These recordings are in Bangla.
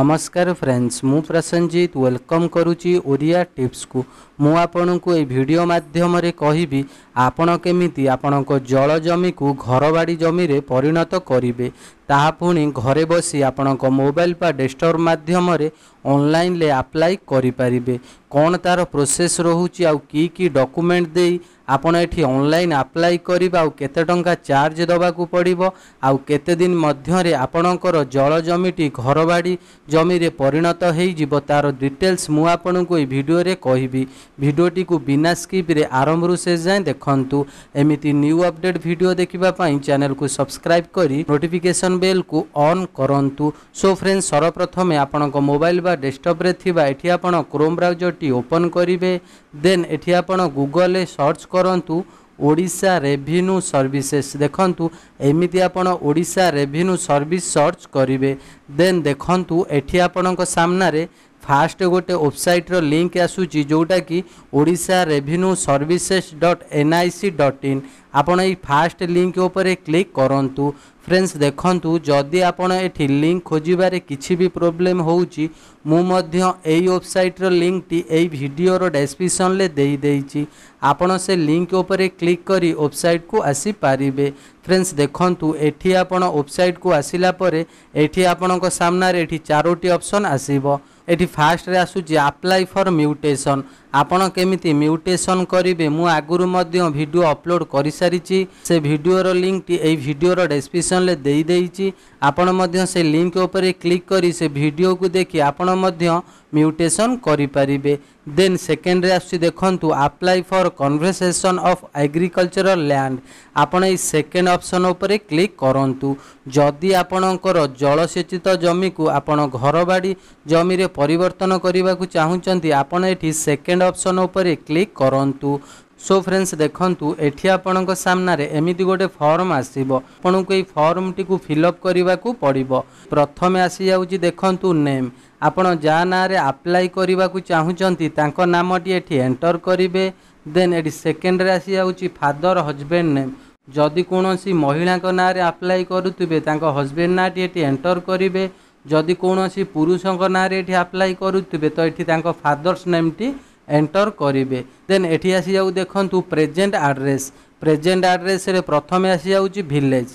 ନମସ୍କାର ଫ୍ରେଣ୍ଡସ୍ ମୁଁ ପ୍ରସଞ୍ଜିତ ୱେଲକମ୍ କରୁଛି ଓଡ଼ିଆ ଟିପ୍ସକୁ ମୁଁ ଆପଣଙ୍କୁ ଏହି ଭିଡ଼ିଓ ମାଧ୍ୟମରେ କହିବି ଆପଣ କେମିତି ଆପଣଙ୍କ ଜଳ ଜମିକୁ ଘରବାଡ଼ି ଜମିରେ ପରିଣତ କରିବେ ତାହା ପୁଣି ଘରେ ବସି ଆପଣଙ୍କ ମୋବାଇଲ ବା ଡେସ୍କଟପ୍ ମାଧ୍ୟମରେ ଅନଲାଇନ୍ରେ ଆପ୍ଲାଏ କରିପାରିବେ କ'ଣ ତା'ର ପ୍ରୋସେସ୍ ରହୁଛି ଆଉ କି କି ଡକୁମେଣ୍ଟ ଦେଇ ଆପଣ ଏଠି ଅନଲାଇନ୍ ଆପ୍ଲାଏ କରିବେ ଆଉ କେତେ ଟଙ୍କା ଚାର୍ଜ ଦେବାକୁ ପଡ଼ିବ ଆଉ କେତେ ଦିନ ମଧ୍ୟରେ ଆପଣଙ୍କର ଜଳ ଜମିଟି ଘରବାଡ଼ି ଜମିରେ ପରିଣତ ହୋଇଯିବ ତା'ର ଡିଟେଲ୍ସ ମୁଁ ଆପଣଙ୍କୁ ଏହି ଭିଡ଼ିଓରେ କହିବି ଭିଡ଼ିଓଟିକୁ ବିନା ସ୍କିପ୍ରେ ଆରମ୍ଭରୁ ଶେଷ ଯାଏଁ ଦେଖନ୍ତୁ ଏମିତି ନ୍ୟୁ ଅପଡେଟ୍ ଭିଡ଼ିଓ ଦେଖିବା ପାଇଁ ଚ୍ୟାନେଲକୁ ସବସ୍କ୍ରାଇବ୍ କରି ନୋଟିଫିକେସନ୍ नोटिफिकेसन बेल को अन् करूँ सो फ्रेंड्स सर्वप्रथमें आपण मोबाइल बा डेस्कटप्रे आप क्रोम ब्राउजर टी ओपन करेंगे देन ये आप गुगल सर्च करूँ ओडा रेभिन्यू सर्विसेस देखु एमती आपशा रेभिन्यू सर्विस सर्च करेंगे देन देखु ये आपण सामने ফার্স্ট গোটে ওয়েবসাইটর লিঙ্ক আসুচি ଯେଉଁଟାକି Odisha revenue services dot N I C dot in ଆପଣ ଏଇ ଫାର୍ଷ୍ଟ ଲିଙ୍କ ଉପରେ କ୍ଲିକ୍ କରନ୍ତୁ ଫ୍ରେଣ୍ଡସ୍ ଦେଖନ୍ତୁ ଯଦି ଆପଣ ଏଠି ଲିଙ୍କ ଖୋଜିବାରେ କିଛି ବି ପ୍ରୋବ୍ଲେମ୍ ହେଉଛି ମୁଁ ମଧ୍ୟ ଏଇ ୱେବସାଇଟ୍ର ଲିଙ୍କଟି ଏଇ ଭିଡ଼ିଓର ଡେସ୍କ୍ରିପ୍ସନ୍ରେ ଦେଇଦେଇଛି ଆପଣ ସେ ଲିଙ୍କ ଉପରେ କ୍ଲିକ୍ କରି ୱେବସାଇଟ୍କୁ ଆସିପାରିବେ ଫ୍ରେଣ୍ଡସ୍ ଦେଖନ୍ତୁ ଏଠି ଆପଣ ୱେବସାଇଟ୍କୁ ଆସିଲା ପରେ ଏଠି ଆପଣଙ୍କ ସାମ୍ନାରେ ଏଠି ଚାରୋଟି ଅପସନ୍ ଆସିବ এটি ফার্স্টরে আসুଛି আপ্লাই ফর মিউটেসন ଆପଣ କେମିତି ମ୍ୟୁଟେସନ୍ କରିବେ ମୁଁ ଆଗରୁ ମଧ୍ୟ ଭିଡ଼ିଓ ଅପଲୋଡ଼ କରିସାରିଛି ସେ ଭିଡ଼ିଓର ଲିଙ୍କଟି ଏହି ଭିଡ଼ିଓର ଡେସ୍କ୍ରିପ୍ସନ୍ରେ ଦେଇଦେଇଛି ଆପଣ ମଧ୍ୟ ସେ ଲିଙ୍କ ଉପରେ କ୍ଲିକ୍ କରି ସେ ଭିଡ଼ିଓକୁ ଦେଖି ଆପଣ ମଧ୍ୟ ମ୍ୟୁଟେସନ୍ କରିପାରିବେ ଦେନ୍ ସେକେଣ୍ଡରେ ଆସୁଛି ଦେଖନ୍ତୁ apply for conversion of agricultural land ଆପଣ ଏହି ସେକେଣ୍ଡ ଅପସନ୍ ଉପରେ କ୍ଲିକ୍ କରନ୍ତୁ ଯଦି ଆପଣଙ୍କର ଜଳସେଚିତ ଜମିକୁ ଆପଣ ଘରବାଡ଼ି ଜମିରେ ପରିବର୍ତ୍ତନ କରିବାକୁ ଚାହୁଁଛନ୍ତି ଆପଣ ଏଠି second second option option click करूँ सो फ्रेंड्स देखु ये आपनारे एमती गोटे फर्म आसपण को यम टी को फिलअप करने को पड़ प्रथम आसी जा देखु नेम आपत जाप्लाई करने को चाहती नाम टी एंटर करेंगे देन ये सेकेंड में आसी जा फादर हजबैंड नेम जदि कौन महिला ना आप्लाय करेंगे हजबैंड ना टी एंटर करेंगे जदि कौन पुरुष नाँ आप्लाय करेंगे तो ये फादर्स नेम टी এন্টর করবে দেন এটি আসি যাও দেখুন প্রেজেন্ট আড্রেস প্রেজেন্ট আড্রেসে প্রথমে আসি যাচ্ছি ভিলেজ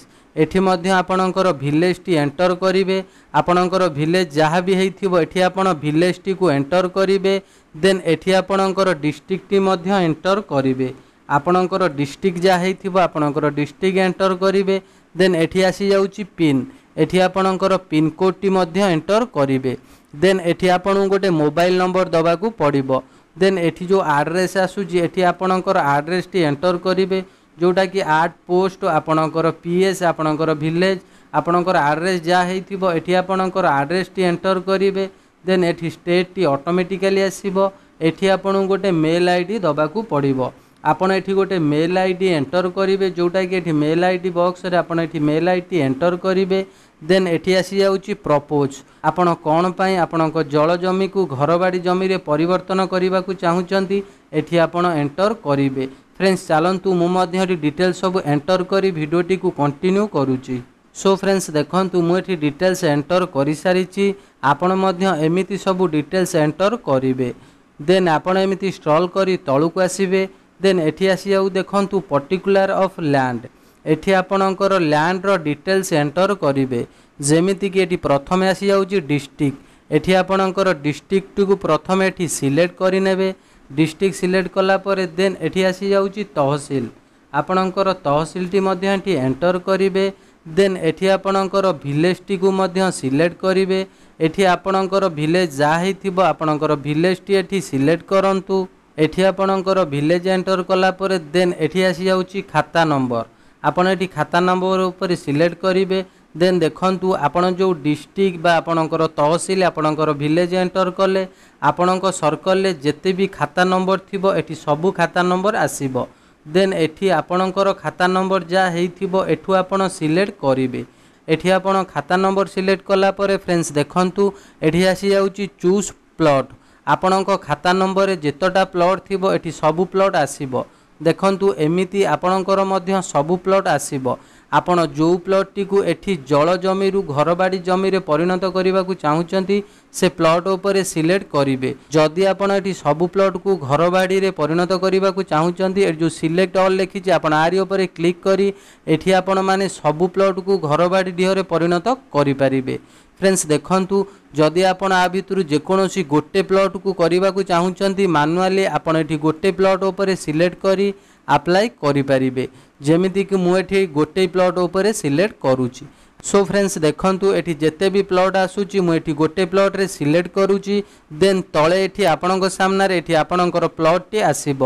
এটি মধ্যে আপনার ভিলেজটি এন্টর করবে আপনার ভিলেজ যা বি হয়েছিল এটি আপনার ভিলেজটি এন্টর করবে দেন এটি আপনার ডিস্ট্রিক্টটি মধ্যে এন্টর করবে আপনার ডিস্ট্রিক্ট যা হয়েছিল আপনার ডিস্ট্রিক্ট এন্টর করবে দেন এটি আসি যাচ্ছি পিন এটি আপনার পিনকোডটি মধ্যে এন্টর করবে দেন এটি আপনার গোটে মোবাইল নম্বর দেওয়া পড়ব ଦେନ୍ ଏଠି ଯେଉଁ ଆଡ଼୍ରେସ୍ ଆସୁଛି ଏଠି ଆପଣଙ୍କର ଆଡ଼୍ରେସ୍ଟି ଏଣ୍ଟର୍ କରିବେ ଯେଉଁଟାକି ଆଟ୍ ପୋଷ୍ଟ ଆପଣଙ୍କର ପି ଏସ୍ ଆପଣଙ୍କର ଭିଲେଜ୍ ଆପଣଙ୍କର ଆଡ଼୍ରେସ୍ ଯାହା ହେଇଥିବ ଏଠି ଆପଣଙ୍କର ଆଡ଼୍ରେସ୍ଟି ଏଣ୍ଟର୍ କରିବେ ଦେନ୍ ଏଠି ଷ୍ଟେଟ୍ଟି ଅଟୋମେଟିକାଲି ଆସିବ ଏଠି ଆପଣଙ୍କୁ ଗୋଟେ ମେଲ୍ ଆଇ ଡ଼ି ଦେବାକୁ ପଡ଼ିବ ଆପଣ ଏଠି ଗୋଟେ ମେଲ୍ ଆଇ ଡ଼ି ଏଣ୍ଟର୍ କରିବେ ଯେଉଁଟାକି ଏଠି ମେଲ୍ ଆଇ ଡ଼ି ବକ୍ସରେ ଆପଣ ଏଠି ମେଲ୍ ଆଇ ଡ଼ି ଏଣ୍ଟର୍ କରିବେ ଦେନ୍ ଏଠି ଆସିଯାଉଛି ପ୍ରପୋଜ୍ ଆପଣ କ'ଣ ପାଇଁ ଆପଣଙ୍କ ଜଳ ଜମିକୁ ଘରବାଡ଼ି ଜମିରେ ପରିବର୍ତ୍ତନ କରିବାକୁ ଚାହୁଁଛନ୍ତି ଏଠି ଆପଣ ଏଣ୍ଟର କରିବେ ଫ୍ରେଣ୍ଡସ୍ ଚାଲନ୍ତୁ ମୁଁ ମଧ୍ୟ ଏଠି ଡିଟେଲ୍ ସବୁ ଏଣ୍ଟର କରି ଭିଡ଼ିଓଟିକୁ କଣ୍ଟିନ୍ୟୁ କରୁଛି ସୋ ଫ୍ରେଣ୍ଡସ୍ ଦେଖନ୍ତୁ ମୁଁ ଏଠି ଡିଟେଲ୍ସ ଏଣ୍ଟର କରିସାରିଛି ଆପଣ ମଧ୍ୟ ଏମିତି ସବୁ ଡିଟେଲ୍ସ ଏଣ୍ଟର କରିବେ ଦେନ୍ ଆପଣ ଏମିତି ଷ୍ଟ୍ରଲ୍ କରି ତଳକୁ ଆସିବେ ଦେନ୍ ଏଠି ଆସିଯାଉ ଦେଖନ୍ତୁ ପର୍ଟିକୁଲାର ଅଫ୍ ଲ୍ୟାଣ୍ଡ এটি আপনার ল্যান্ডর ডিটেলস এন্টর করবে যেমিতিকি এটি প্রথমে আসিযাচ্ছে ডিস্ট্রিক্ট এটি আপনার ডিস্ট্রিক্টটি প্রথমে এটি সিলেক্ট করে নেবে ডিস্ট্রিক্ট সিলেক্ট কলাপরে দেন এটি আসিযাচ্ছে তহসিল আপনার তহসিলটি এটি এন্টর করবে দেন এটি আপনার ভিলেজটি সিলেক্ট করবে এটি আপনার ভিলেজ যা হয়েছিল আপনার ভিলেজটি এটি সিলেক্ট করতু এটি আপনার ভিলেজ এন্টর কলাপরে দেন এটি আসিযাচ্ছে খাতা নম্বর ଆପଣ ଏଠି ଖାତା ନମ୍ବର ଉପରେ ସିଲେକ୍ଟ କରିବେ ଦେନ୍ ଦେଖନ୍ତୁ ଆପଣ ଯେଉଁ ଡିଷ୍ଟ୍ରିକ୍ଟ ବା ଆପଣଙ୍କର ତହସିଲ ଆପଣଙ୍କର ଭିଲେଜ ଏଣ୍ଟର କଲେ ଆପଣଙ୍କ ସର୍କଲରେ ଯେତେ ବି ଖାତା ନମ୍ବର ଥିବ ଏଠି ସବୁ ଖାତା ନମ୍ବର ଆସିବ ଦେନ୍ ଏଠି ଆପଣଙ୍କର ଖାତା ନମ୍ବର ଯାହା ହେଇଥିବ ଏଠୁ ଆପଣ ସିଲେକ୍ଟ କରିବେ ଏଠି ଆପଣ ଖାତା ନମ୍ବର ସିଲେକ୍ଟ କଲା ପରେ ଫ୍ରେଣ୍ଡସ୍ ଦେଖନ୍ତୁ ଏଠି ଆସିଯାଉଛି ଚୁଜ୍ ପ୍ଲଟ୍ ଆପଣଙ୍କ ଖାତା ନମ୍ବରରେ ଯେତେଟା ପ୍ଲଟ୍ ଥିବ ଏଠି ସବୁ ପ୍ଲଟ୍ ଆସିବ ଦେଖନ୍ତୁ ଏମିତି ଆପଣଙ୍କର ମଧ୍ୟ ସବୁ ପ୍ଲଟ୍ ଆସିବ ଆପଣ ଯେଉଁ ପ୍ଲଟ୍ଟିକୁ ଏଠି ଜଳ ଜମିରୁ ଘରବାଡ଼ି ଜମିରେ ପରିଣତ କରିବାକୁ ଚାହୁଁଛନ୍ତି ସେ ପ୍ଲଟ୍ ଉପରେ ସିଲେକ୍ଟ କରିବେ ଯଦି ଆପଣ ଏଠି ସବୁ ପ୍ଲଟ୍କୁ ଘରବାଡ଼ିରେ ପରିଣତ କରିବାକୁ ଚାହୁଁଛନ୍ତି ଏଠି ଯେଉଁ ସିଲେକ୍ଟ ଅଲ୍ ଲେଖିଛି ଆପଣ ଆରି ଉପରେ କ୍ଲିକ୍ କରି ଏଠି ଆପଣମାନେ ସବୁ ପ୍ଲଟ୍କୁ ଘରବାଡ଼ି ଡିହରେ ପରିଣତ କରିପାରିବେ ফ্রেন্ডস দেখুন যদি আপনার আ ভিতর যেকোনসি গোটে প্লটকু করা চাহুমান মানুয়ালি আপনার এটি গোটে প্লট উপরে সিলেক্ট করে আপ্লাই করে পারে যেমিতিকি মু এটি গোটে প্লট উপরে সিলেক্ট করুছি সো ফ্রেন্ডস দেখুন এটি যেতে বি প্লট আসুচি মু এটি গোটে প্লটরে সিলেক্ট করুছি দেন তলে এটি আপনার সামনার এটি আপনার প্লটটি আসব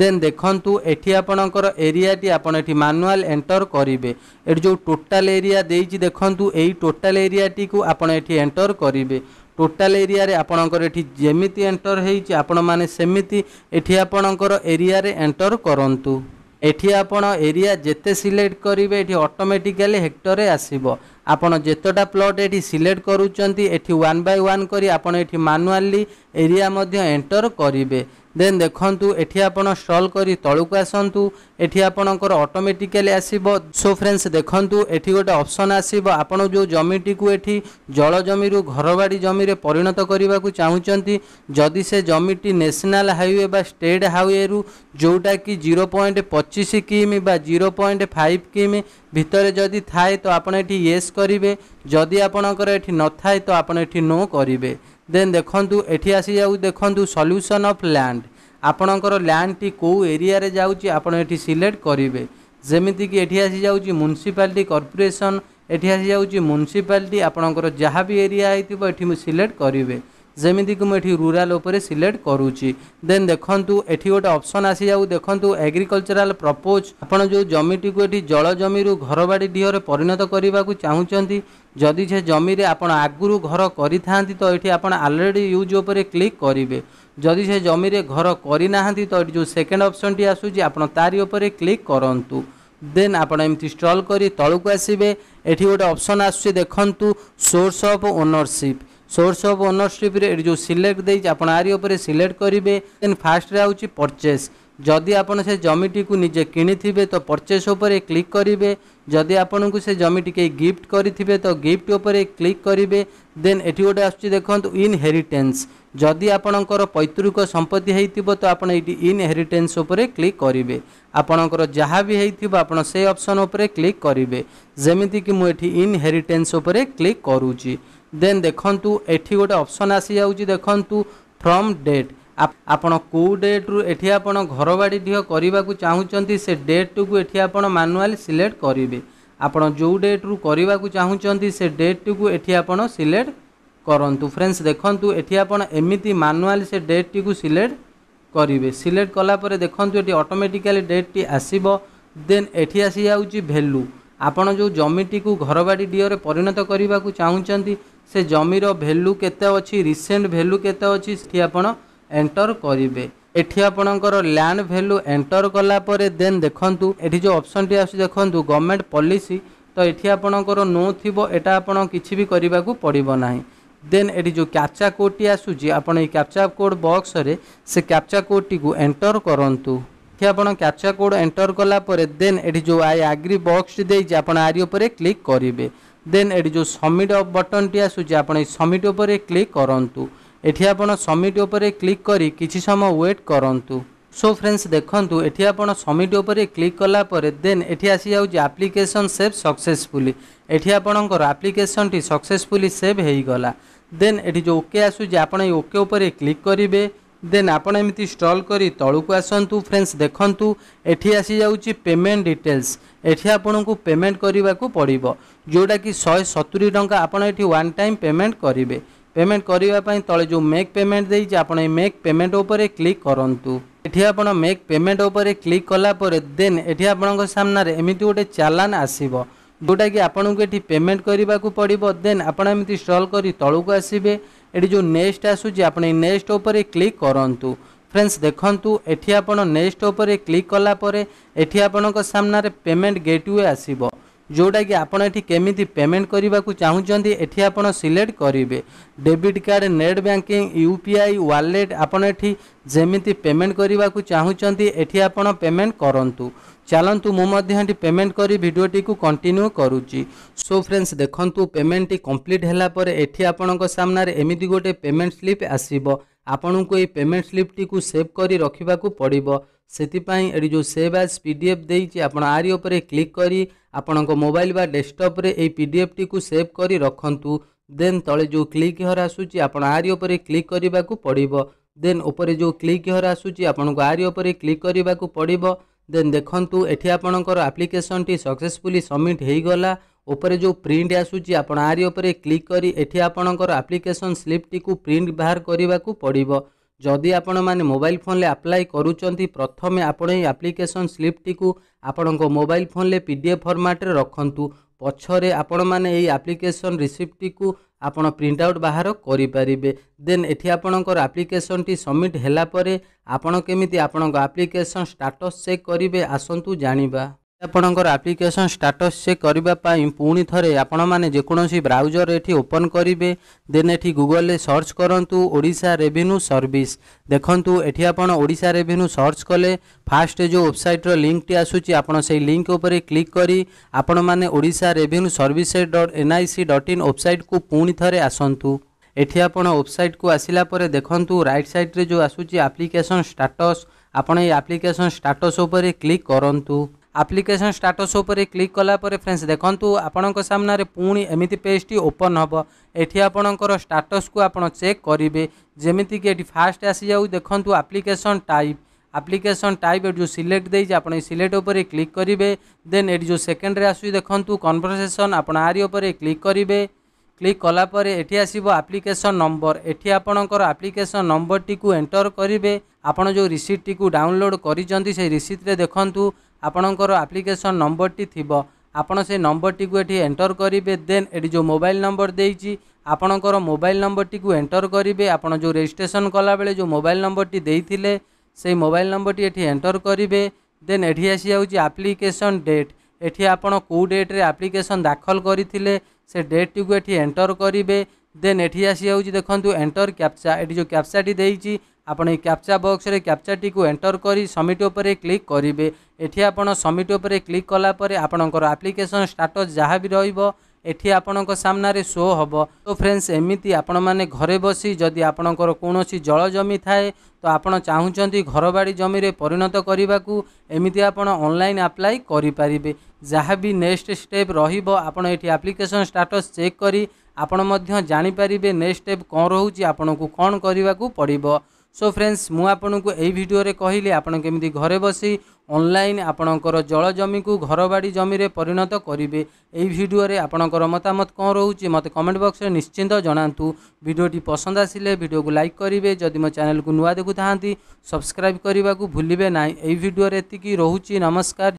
देन देखु ये आपणकर एरिया आपन मानुआल एंटर करेंगे ये जो टोटाल एरिया देखु यही टोटाल एरिया को आपड़ ये एंटर करेंगे टोटाल एरिया आपणकर एंटर होमती आपणकर एरिया एंटर करूँ एटी आपण एरिया जिते सिलेक्ट करेंगे ये अटोमेटिकाली हेक्टर आसब आपत जतटा प्लट ये सिलेक्ट करूँ एटी वन बै वन करी आपन ये मानुआली एरिया एंटर करेंगे ଦେନ୍ ଦେଖନ୍ତୁ ଏଠି ଆପଣ ଷ୍ଟଲ୍ କରି ତଳକୁ ଆସନ୍ତୁ ଏଠି ଆପଣଙ୍କର ଅଟୋମେଟିକାଲି ଆସିବ ସୋ ଫ୍ରେଣ୍ଡସ୍ ଦେଖନ୍ତୁ ଏଠି ଗୋଟେ ଅପସନ୍ ଆସିବ ଆପଣ ଯେଉଁ ଜମିଟିକୁ ଏଠି ଜଳ ଜମିରୁ ଘରବାଡ଼ି ଜମିରେ ପରିଣତ କରିବାକୁ ଚାହୁଁଛନ୍ତି ଯଦି ସେ ଜମିଟି ନ୍ୟାସନାଲ୍ ହାଇୱେ ବା ଷ୍ଟେଟ୍ ହାଇୱେରୁ ଯେଉଁଟାକି ଜିରୋ ପଏଣ୍ଟ ପଚିଶ କିମି ବା ଜିରୋ ପଏଣ୍ଟ ଫାଇଭ୍ କିମି ଭିତରେ ଯଦି ଥାଏ ତ ଆପଣ ଏଠି ୟେସ୍ କରିବେ ଯଦି ଆପଣଙ୍କର ଏଠି ନଥାଏ ତ ଆପଣ ଏଠି ନୋ କରିବେ ଦେନ୍ ଦେଖନ୍ତୁ ଏଠି ଆସିଯାଉ ଦେଖନ୍ତୁ ସଲ୍ୟୁସନ୍ ଅଫ୍ ଲ୍ୟାଣ୍ଡ ଆପଣଙ୍କର ଲ୍ୟାଣ୍ଡଟି କେଉଁ ଏରିଆରେ ଯାଉଛି ଆପଣ ଏଠି ସିଲେକ୍ଟ କରିବେ ଯେମିତିକି ଏଠି ଆସିଯାଉଛି ମ୍ୟୁନିସିପାଲିଟି କର୍ପୋରେସନ୍ ଏଠି ଆସିଯାଉଛି ମ୍ୟୁନିସିପାଲିଟି ଆପଣଙ୍କର ଯାହା ବି ଏରିଆ ହେଇଥିବ ଏଠି ମୁଁ ସିଲେକ୍ଟ କରିବେ ଯେମିତିକି ମୁଁ ଏଠି ରୁରାଲ ଉପରେ ସିଲେକ୍ଟ କରୁଛି ଦେନ୍ ଦେଖନ୍ତୁ ଏଠି ଗୋଟେ ଅପସନ୍ ଆସିଯାଉ ଦେଖନ୍ତୁ ଏଗ୍ରିକଲଚରାଲ ପ୍ରପୋଜ୍ ଆପଣ ଯେଉଁ ଜମିଟିକୁ ଏଠି ଜଳ ଜମିରୁ ଘରବାଡ଼ି ଡିହରେ ପରିଣତ କରିବାକୁ ଚାହୁଁଛନ୍ତି ଯଦି ସେ ଜମିରେ ଆପଣ ଆଗରୁ ଘର କରିଥାନ୍ତି ତ ଏଠି ଆପଣ ଅଲରେଡ଼ି ୟୁଜ୍ ଉପରେ କ୍ଲିକ୍ କରିବେ ଯଦି ସେ ଜମିରେ ଘର କରିନାହାନ୍ତି ତ ଏଠି ଯେଉଁ ସେକେଣ୍ଡ ଅପସନ୍ଟି ଆସୁଛି ଆପଣ ତାରି ଉପରେ କ୍ଲିକ୍ କରନ୍ତୁ ଦେନ୍ ଆପଣ ଏମିତି ଷ୍ଟଲ୍ କରି ତଳକୁ ଆସିବେ ଏଠି ଗୋଟେ ଅପସନ୍ ଆସୁଛି ଦେଖନ୍ତୁ source of ownership source of ଓନରସିପ୍ରେ ଏଠି ଯେଉଁ ସିଲେକ୍ଟ ଦେଇଛି ଆପଣ ଆରି ଉପରେ ସିଲେକ୍ଟ କରିବେ ଦେନ୍ ଫାର୍ଷ୍ଟରେ ହେଉଛି ପରଚେସ୍ ଯଦି ଆପଣ ସେ ଜମିଟିକୁ ନିଜେ କିଣିଥିବେ ତ ପରଚେସ୍ ଉପରେ କ୍ଲିକ୍ କରିବେ ଯଦି ଆପଣଙ୍କୁ ସେ ଜମିଟି କେହି ଗିଫ୍ଟ କରିଥିବେ ତ ଗିଫ୍ଟ ଉପରେ କ୍ଲିକ୍ କରିବେ ଦେନ୍ ଏଠି ଗୋଟେ ଆସୁଛି ଦେଖନ୍ତୁ ଇନହେରିଟେନ୍ସ ଯଦି ଆପଣଙ୍କର ପୈତୃକ ସମ୍ପତ୍ତି ହେଇଥିବ ତ ଆପଣ ଏଇଠି ଇନହେରିଟେନ୍ସ ଉପରେ କ୍ଲିକ୍ କରିବେ ଆପଣଙ୍କର ଯାହା ବି ହେଇଥିବ ଆପଣ ସେ ଅପସନ୍ ଉପରେ କ୍ଲିକ୍ କରିବେ ଯେମିତିକି ମୁଁ ଏଠି ଇନହେରିଟେନ୍ସ ଉପରେ କ୍ଲିକ୍ କରୁଛି ଦେନ୍ ଦେଖନ୍ତୁ ଏଠି ଗୋଟେ ଅପସନ୍ ଆସିଯାଉଛି ଦେଖନ୍ତୁ ଫ୍ରମ୍ ଡେଟ୍ ଆପଣ କେଉଁ ଡେଟ୍ରୁ ଏଠି ଆପଣ ଘରବାଡ଼ି ଢିଅ କରିବାକୁ ଚାହୁଁଛନ୍ତି ସେ ଡେଟ୍ଟିକୁ ଏଠି ଆପଣ ମାନୁଆଲି ସିଲେକ୍ଟ କରିବେ ଆପଣ ଯେଉଁ ଡେଟ୍ରୁ କରିବାକୁ ଚାହୁଁଛନ୍ତି ସେ ଡେଟ୍ଟିକୁ ଏଠି ଆପଣ ସିଲେକ୍ଟ କରନ୍ତୁ ଫ୍ରେଣ୍ଡସ୍ ଦେଖନ୍ତୁ ଏଠି ଆପଣ ଏମିତି ମାନୁଆଲି ସେ ଡେଟ୍ଟିକୁ ସିଲେକ୍ଟ କରିବେ ସିଲେକ୍ଟ କଲାପରେ ଦେଖନ୍ତୁ ଏଠି ଅଟୋମେଟିକାଲି ଡେଟ୍ଟି ଆସିବ ଦେନ୍ ଏଠି ଆସିଯାଉଛି ଭ୍ୟାଲୁ ଆପଣ ଯେଉଁ ଜମିଟିକୁ ଘରବାଡ଼ି ଡିଅରେ ପରିଣତ କରିବାକୁ ଚାହୁଁଛନ୍ତି ସେ ଜମିର ଭ୍ୟାଲୁ କେତେ ଅଛି ରିସେଣ୍ଟ ଭ୍ୟାଲୁ କେତେ ଅଛି ସେଠି ଆପଣ ଏଣ୍ଟର କରିବେ এটি আপনার ল্যান্ড ভ্যালু এন্টর কলাপরে দেন দেখু এটি যে অপসনটি আসছে দেখুন গভর্নমেন্ট পলিসি তো এটি আপনার নো থাকবে এটা আপনার কিছু বি করা পড়ব না দেন এটি যে ক্যাপচা কোডটি আসুচি আপনার এই ক্যাপচা কোড বক্সরে সে ক্যাপচা কোডটি এন্টর করতু এটি আপনার ক্যাপচা কোড এন্টর কলাপরে দেন এটি যে আই আগ্রি বক্সটি দিয়েছি আপনার আরি উপরে ক্লিক করবে দেন এটি যে সবমিট বটনটি আসুচি আপনার এই সবমিট উপরে ক্লিক করতু এটি আপনার সবমিট উপরে ক্লিক করে কিছু সময় ওয়েট করতু সো ফ্রেন্ডস দেখুন এটি আপনার সবমিট উপরে ক্লিক কলাপরে দেন এটি আসি যাচ্ছে আপ্লিকেসন সেভ সকসেসফুলি এটি আপনার আপ্লিকেসনটি সকসেসফুলি সেভ হয়ে গলা দেন এটি যে ওকে আসুচি আপনার এই ওকে উপরে ক্লিক করবে দেন আপনার এমনি স্টল করে তলকু আসন্তু ফ্রেন্ডস দেখন্তু এটি আসি যাচ্ছি পেমেন্ট ডিটেলস এটি আপনার পেমেন্ট করা পড়ব যেটা কি শহে সতুরি টাকা আপনার এটি ওয়ান টাইম পেমেন্ট করবে ପେମେଣ୍ଟ କରିବା ପାଇଁ ତଳେ ଯେଉଁ ମେକ୍ ପେମେଣ୍ଟ ଦେଇଛି ଆପଣ ଏଇ ମେକ୍ ପେମେଣ୍ଟ ଉପରେ କ୍ଲିକ୍ କରନ୍ତୁ ଏଠି ଆପଣ ମେକ୍ ପେମେଣ୍ଟ ଉପରେ କ୍ଲିକ୍ କଲା ପରେ ଦେନ୍ ଏଠି ଆପଣଙ୍କ ସାମ୍ନାରେ ଏମିତି ଗୋଟେ ଚାଲାନ ଆସିବ ଯେଉଁଟାକି ଆପଣଙ୍କୁ ଏଠି ପେମେଣ୍ଟ କରିବାକୁ ପଡ଼ିବ ଦେନ୍ ଆପଣ ଏମିତି ଷ୍ଟଲ୍ କରି ତଳକୁ ଆସିବେ ଏଠି ଯେଉଁ ନେକ୍ସଟ ଆସୁଛି ଆପଣ ଏଇ ନେକ୍ସଟ ଉପରେ କ୍ଲିକ୍ କରନ୍ତୁ ଫ୍ରେଣ୍ଡସ୍ ଦେଖନ୍ତୁ ଏଠି ଆପଣ ନେକ୍ସଟ ଉପରେ କ୍ଲିକ୍ କଲା ପରେ ଏଠି ଆପଣଙ୍କ ସାମ୍ନାରେ ପେମେଣ୍ଟ ଗେଟ୍ୱେ ଆସିବ जोटा कि आपति पेमेंट करने को चाहूँ ये आप सिलेक्ट करेंगे debit card net banking UPI wallet आपठ जमी पेमेंट करने को चाहूँ ये आप पेमेंट करूँ चलतु मुझे पेमेंट कर भिडटी को कंटिन्यू करुच्ची सो फ्रेंड्स देखूँ पेमेंट टी कम्प्लीट है सामन एमती गोटे पेमेंट स्लीप आसव आपण को ये पेमेंट स्लीप टी सेव कर रखाक पड़ ସେଥିପାଇଁ ଏଠି ଯେଉଁ save as P D F ଦେଇଛି ଆପଣ ଆରି ଉପରେ କ୍ଲିକ୍ କରି ଆପଣଙ୍କ ମୋବାଇଲ୍ ବା ଡେସ୍କଟପ୍ରେ ଏହି ପି ଡି ଏଫ୍ଟିକୁ ସେଭ୍ କରି ରଖନ୍ତୁ ଦେନ୍ ତଳେ ଯେଉଁ କ୍ଲିକ୍ ହର ଆସୁଛି ଆପଣ ଆରି ଉପରେ କ୍ଲିକ୍ କରିବାକୁ ପଡ଼ିବ ଦେନ୍ ଉପରେ ଯେଉଁ କ୍ଲିକ୍ ହର ଆସୁଛି ଆପଣଙ୍କୁ ଆରି ଉପରେ କ୍ଲିକ୍ କରିବାକୁ ପଡ଼ିବ ଦେନ୍ ଦେଖନ୍ତୁ ଏଠି ଆପଣଙ୍କର ଆପ୍ଲିକେସନ୍ଟି ସକ୍ସେସଫୁଲି ସବମିଟ୍ ହୋଇଗଲା ଉପରେ ଯେଉଁ ପ୍ରିଣ୍ଟ ଆସୁଛି ଆପଣ ଆରି ଉପରେ କ୍ଲିକ୍ କରି ଏଠି ଆପଣଙ୍କର ଆପ୍ଲିକେସନ୍ ସ୍ଲିପ୍ଟିକୁ ପ୍ରିଣ୍ଟ ବାହାର କରିବାକୁ ପଡ଼ିବ ଯଦି ଆପଣମାନେ ମୋବାଇଲ ଫୋନରେ ଆପ୍ଲାଏ କରୁଛନ୍ତି ପ୍ରଥମେ ଆପଣ ଏହି ଆପ୍ଲିକେସନ ସ୍ଲିପ୍ଟିକୁ ଆପଣଙ୍କ ମୋବାଇଲ ଫୋନରେ ପି ଡି ଏଫ୍ ଫର୍ମାଟରେ ରଖନ୍ତୁ ପଛରେ ଆପଣମାନେ ଏହି ଆପ୍ଲିକେସନ ରିସିପ୍ଟଟିକୁ ଆପଣ ପ୍ରିଣ୍ଟ ଆଉଟ୍ ବାହାର କରିପାରିବେ ଦେନ୍ ଏଠି ଆପଣଙ୍କର ଆପ୍ଲିକେସନଟି ସବମିଟ୍ ହେଲା ପରେ ଆପଣ କେମିତି ଆପଣଙ୍କ ଆପ୍ଲିକେସନ ଷ୍ଟାଟସ୍ ଚେକ୍ କରିବେ ଆସନ୍ତୁ ଜାଣିବା ଆପଣଙ୍କର ଆପ୍ଲିକେସନ୍ ଷ୍ଟାଟସ୍ ଚେକ୍ କରିବା ପାଇଁ ପୁଣି ଥରେ ଆପଣମାନେ ଯେକୌଣସି ବ୍ରାଉଜର୍ ଏଠି ଓପନ୍ କରିବେ ଦେନ୍ ଏଠି ଗୁଗଲ୍ରେ ସର୍ଚ୍ଚ କରନ୍ତୁ ଓଡ଼ିଶା ରେଭିନ୍ୟୁ ସର୍ଭିସ୍ ଦେଖନ୍ତୁ ଏଠି ଆପଣ ଓଡ଼ିଶା ରେଭିନ୍ୟୁ ସର୍ଚ୍ଚ କଲେ ଫାଷ୍ଟ ଯେଉଁ ୱେବସାଇଟ୍ର ଲିଙ୍କ୍ଟି ଆସୁଛି ଆପଣ ସେଇ ଲିଙ୍କ୍ ଉପରେ କ୍ଲିକ୍ କରି ଆପଣମାନେ Odisha revenue services dot N I C dot in ୱେବସାଇଟ୍କୁ ପୁଣି ଥରେ ଆସନ୍ତୁ ଏଠି ଆପଣ ୱେବସାଇଟ୍କୁ ଆସିଲା ପରେ ଦେଖନ୍ତୁ ରାଇଟ୍ ସାଇଡ଼୍ରେ ଯେଉଁ ଆସୁଛି ଆପ୍ଲିକେସନ୍ ଷ୍ଟାଟସ୍ ଆପଣ ଏଇ ଆପ୍ଲିକେସନ୍ ଷ୍ଟାଟସ୍ ଉପରେ କ୍ଲିକ୍ କରନ୍ତୁ ଆପ୍ଲିକେସନ୍ ଷ୍ଟାଟସ୍ ଉପରେ କ୍ଲିକ୍ କଲା ପରେ ଫ୍ରେଣ୍ଡସ୍ ଦେଖନ୍ତୁ ଆପଣଙ୍କ ସାମ୍ନାରେ ପୁଣି ଏମିତି ପେଜ୍ଟି ଓପନ୍ ହେବ ଏଠି ଆପଣଙ୍କର ଷ୍ଟାଟସ୍କୁ ଆପଣ ଚେକ୍ କରିବେ ଯେମିତିକି ଏଠି ଫାଷ୍ଟ ଆସିଯାଉ ଦେଖନ୍ତୁ ଆପ୍ଲିକେସନ୍ ଟାଇପ୍ ଆପ୍ଲିକେସନ୍ ଟାଇପ୍ ଏଠି ଯେଉଁ ସିଲେକ୍ଟ ଦେଇଛି ଆପଣ ଏଇ ସିଲେକ୍ଟ ଉପରେ କ୍ଲିକ୍ କରିବେ ଦେନ୍ ଏଠି ଯେଉଁ ସେକେଣ୍ଡରେ ଆସୁଛି ଦେଖନ୍ତୁ କନଭରସେସନ୍ ଆପଣ ଆରି ଉପରେ କ୍ଲିକ୍ କରିବେ କ୍ଲିକ୍ କଲାପରେ ଏଠି ଆସିବ ଆପ୍ଲିକେସନ୍ ନମ୍ବର ଏଠି ଆପଣଙ୍କର ଆପ୍ଲିକେସନ୍ ନମ୍ବରଟିକୁ ଏଣ୍ଟର କରିବେ ଆପଣ ଯେଉଁ ରିସିପ୍ଟଟିକୁ ଡାଉନଲୋଡ଼ କରିଛନ୍ତି ସେଇ ରିସିପ୍ଟରେ ଦେଖନ୍ତୁ ଆପଣଙ୍କର ଆପ୍ଲିକେସନ୍ ନମ୍ବରଟି ଥିବ ଆପଣ ସେ ନମ୍ବରଟିକୁ ଏଠି ଏଣ୍ଟର କରିବେ ଦେନ୍ ଏଠି ଯେଉଁ ମୋବାଇଲ ନମ୍ବର ଦେଇଛି ଆପଣଙ୍କର ମୋବାଇଲ ନମ୍ବରଟିକୁ ଏଣ୍ଟର କରିବେ ଆପଣ ଯେଉଁ ରେଜିଷ୍ଟ୍ରେସନ୍ କଲାବେଳେ ଯେଉଁ ମୋବାଇଲ ନମ୍ବରଟି ଦେଇଥିଲେ ସେଇ ମୋବାଇଲ ନମ୍ବରଟି ଏଠି ଏଣ୍ଟର କରିବେ ଦେନ୍ ଏଠି ଆସିଯାଉଛି ଆପ୍ଲିକେସନ୍ ଡେଟ୍ ଏଠି ଆପଣ କେଉଁ ଡେଟ୍ରେ ଆପ୍ଲିକେସନ୍ ଦାଖଲ କରିଥିଲେ ସେ ଡେଟ୍ଟିକୁ ଏଠି ଏଣ୍ଟର କରିବେ ଦେନ୍ ଏଠି ଆସିଯାଉଛି ଦେଖନ୍ତୁ ଏଣ୍ଟର କ୍ୟାପ୍ଚା ଏଠି ଯେଉଁ କ୍ୟାପ୍ଚାଟି ଦେଇଛି ଆପଣ ଏହି କ୍ୟାପ୍ଚା ବକ୍ସରେ କ୍ୟାପ୍ଚାଟିକୁ ଏଣ୍ଟର କରି ସବମିଟ୍ ଉପରେ କ୍ଲିକ୍ କରିବେ ଏଠି ଆପଣ ସବମିଟ୍ ଉପରେ କ୍ଲିକ୍ କଲା ପରେ ଆପଣଙ୍କର ଆପ୍ଲିକେସନ୍ ଷ୍ଟାଟସ୍ ଯାହା ବି ରହିବ ଏଠି ଆପଣଙ୍କ ସାମ୍ନାରେ ଶୋ ହେବ ତ ଫ୍ରେଣ୍ଡସ୍ ଏମିତି ଆପଣମାନେ ଘରେ ବସି ଯଦି ଆପଣଙ୍କର କୌଣସି ଜଳ ଜମି ଥାଏ ତ ଆପଣ ଚାହୁଁଛନ୍ତି ଘରବାଡ଼ି ଜମିରେ ପରିଣତ କରିବାକୁ ଏମିତି ଆପଣ ଅନଲାଇନ୍ ଆପ୍ଲାଏ କରିପାରିବେ ଯାହା ବି ନେକ୍ସଟ ଷ୍ଟେପ୍ ରହିବ ଆପଣ ଏଠି ଆପ୍ଲିକେସନ୍ ଷ୍ଟାଟସ୍ ଚେକ୍ କରି ଆପଣ ମଧ୍ୟ ଜାଣିପାରିବେ ନେକ୍ସଟ ଷ୍ଟେପ୍ କ'ଣ ରହୁଛି ଆପଣଙ୍କୁ କ'ଣ କରିବାକୁ ପଡ଼ିବ ସୋ ଫ୍ରେଣ୍ଡସ୍ ମୁଁ ଆପଣଙ୍କୁ ଏହି ଭିଡ଼ିଓରେ କହିଲି ଆପଣ କେମିତି ଘରେ ବସି ଅନଲାଇନ୍ ଆପଣଙ୍କର ଜଳ ଜମିକୁ ଘର ବାଡ଼ି ଜମିରେ ପରିଣତ କରିବେ ଏହି ଭିଡ଼ିଓରେ ଆପଣଙ୍କର ମତାମତ କ'ଣ ରହୁଛି ମୋତେ କମେଣ୍ଟ ବକ୍ସରେ ନିଶ୍ଚିନ୍ତ ଜଣାନ୍ତୁ ଭିଡ଼ିଓଟି ପସନ୍ଦ ଆସିଲେ ଭିଡ଼ିଓକୁ ଲାଇକ୍ କରିବେ ଯଦି ମୋ ଚ୍ୟାନେଲକୁ ନୂଆ ଦେଖୁଥାନ୍ତି ସବସ୍କ୍ରାଇବ୍ କରିବାକୁ ଭୁଲିବେ ନାହିଁ ଏହି ଭିଡ଼ିଓରେ ଏତିକି ରହୁଛି ନମସ୍କାର